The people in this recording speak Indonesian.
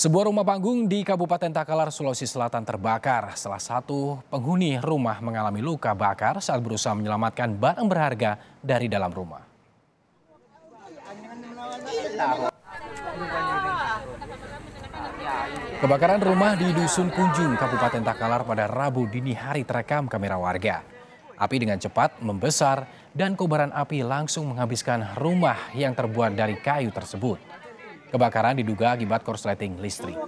Sebuah rumah panggung di Kabupaten Takalar, Sulawesi Selatan terbakar. Salah satu penghuni rumah mengalami luka bakar saat berusaha menyelamatkan barang berharga dari dalam rumah. Kebakaran rumah di Dusun Kunjung, Kabupaten Takalar pada Rabu dini hari terekam kamera warga. Api dengan cepat membesar dan kobaran api langsung menghabiskan rumah yang terbuat dari kayu tersebut. Kebakaran diduga akibat korsleting listrik.